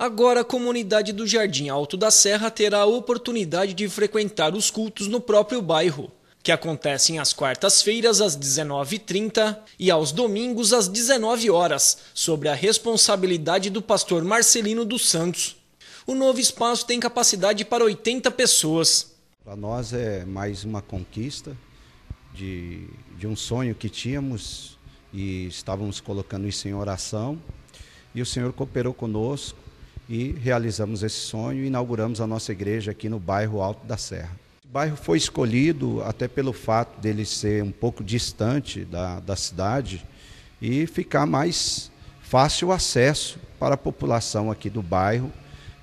Agora, a comunidade do Jardim Alto da Serra terá a oportunidade de frequentar os cultos no próprio bairro, que acontecem às quartas-feiras às 19h30 e aos domingos às 19 horas, sobre a responsabilidade do pastor Marcelino dos Santos. O novo espaço tem capacidade para 80 pessoas. Para nós é mais uma conquista de, de um sonho que tínhamos e estávamos colocando isso em oração. E o Senhor cooperou conosco e realizamos esse sonho e inauguramos a nossa igreja aqui no bairro Alto da Serra. O bairro foi escolhido até pelo fato dele ser um pouco distante da, da cidade e ficar mais fácil acesso para a população aqui do bairro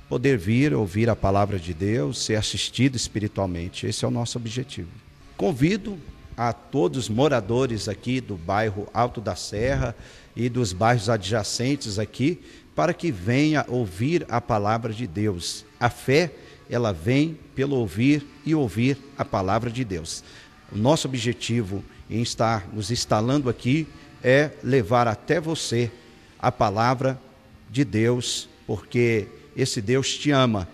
poder vir ouvir a palavra de Deus, ser assistido espiritualmente. Esse é o nosso objetivo. Convido a todos os moradores aqui do bairro Alto da Serra e dos bairros adjacentes aqui para que venha ouvir a palavra de Deus. A fé, ela vem pelo ouvir e ouvir a palavra de Deus. O nosso objetivo em estar nos instalando aqui é levar até você a palavra de Deus, porque esse Deus te ama.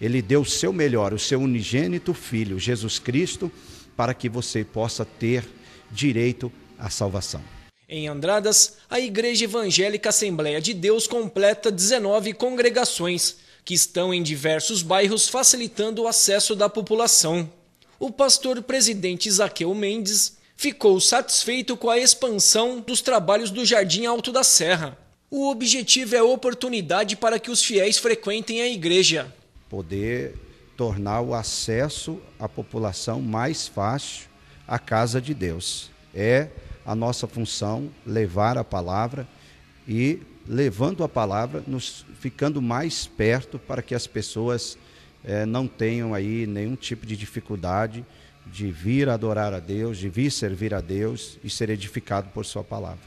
Ele deu o seu melhor, o seu unigênito filho, Jesus Cristo, para que você possa ter direito à salvação. Em Andradas, a Igreja Evangélica Assembleia de Deus completa 19 congregações, que estão em diversos bairros facilitando o acesso da população. O pastor presidente Zaqueu Mendes ficou satisfeito com a expansão dos trabalhos do Jardim Alto da Serra. O objetivo é a oportunidade para que os fiéis frequentem a igreja. Poder tornar o acesso à população mais fácil à casa de Deus. É a nossa função levar a palavra e levando a palavra, nos ficando mais perto para que as pessoas eh, não tenham aí nenhum tipo de dificuldade de vir adorar a Deus, de vir servir a Deus e ser edificado por sua palavra.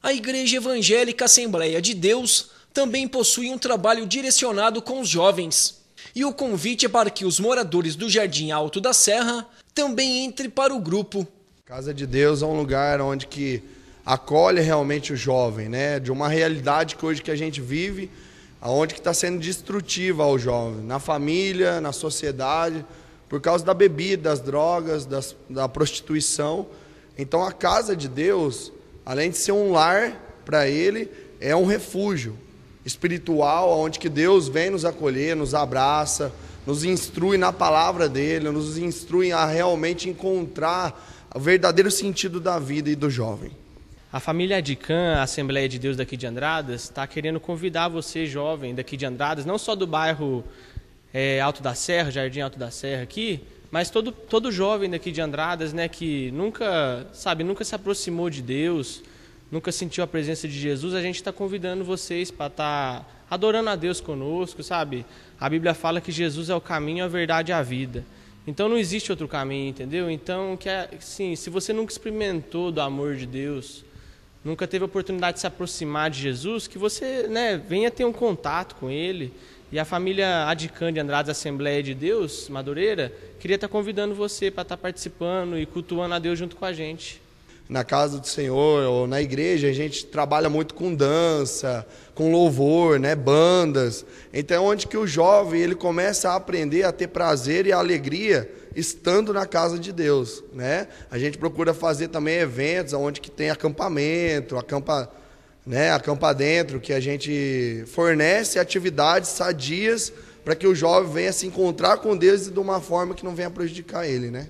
A Igreja Evangélica Assembleia de Deus também possui um trabalho direcionado com os jovens. E o convite é para que os moradores do Jardim Alto da Serra também entrem para o grupo Casa de Deus é um lugar onde que acolhe realmente o jovem, né? De uma realidade que hoje que a gente vive, aonde que está sendo destrutiva ao jovem, na família, na sociedade, por causa da bebida, das drogas, das, da prostituição. Então a casa de Deus, além de ser um lar para ele, é um refúgio espiritual, onde que Deus vem nos acolher, nos abraça, nos instrui na palavra dele, nos instrui a realmente encontrar o verdadeiro sentido da vida e do jovem. A família Adican, a Assembleia de Deus daqui de Andradas, está querendo convidar você, jovem daqui de Andradas, não só do bairro é, Alto da Serra, Jardim Alto da Serra aqui, mas todo, todo jovem daqui de Andradas, né, que nunca, sabe, nunca se aproximou de Deus, nunca sentiu a presença de Jesus, a gente está convidando vocês para estar tá adorando a Deus conosco, sabe? A Bíblia fala que Jesus é o caminho, a verdade e a vida. Então não existe outro caminho, entendeu? Então que é, sim, se você nunca experimentou do amor de Deus, nunca teve a oportunidade de se aproximar de Jesus, que você, né, venha ter um contato com ele. E a família Adicã de Andrade Assembleia de Deus, Madureira, queria estar convidando você para estar participando e cultuando a Deus junto com a gente na casa do Senhor ou na igreja, a gente trabalha muito com dança, com louvor, né, bandas. Então é onde que o jovem ele começa a aprender a ter prazer e alegria estando na casa de Deus, né? A gente procura fazer também eventos onde que tem acampamento, acampa, né, acampa dentro, que a gente fornece atividades sadias para que o jovem venha se encontrar com Deus de uma forma que não venha prejudicar ele, né?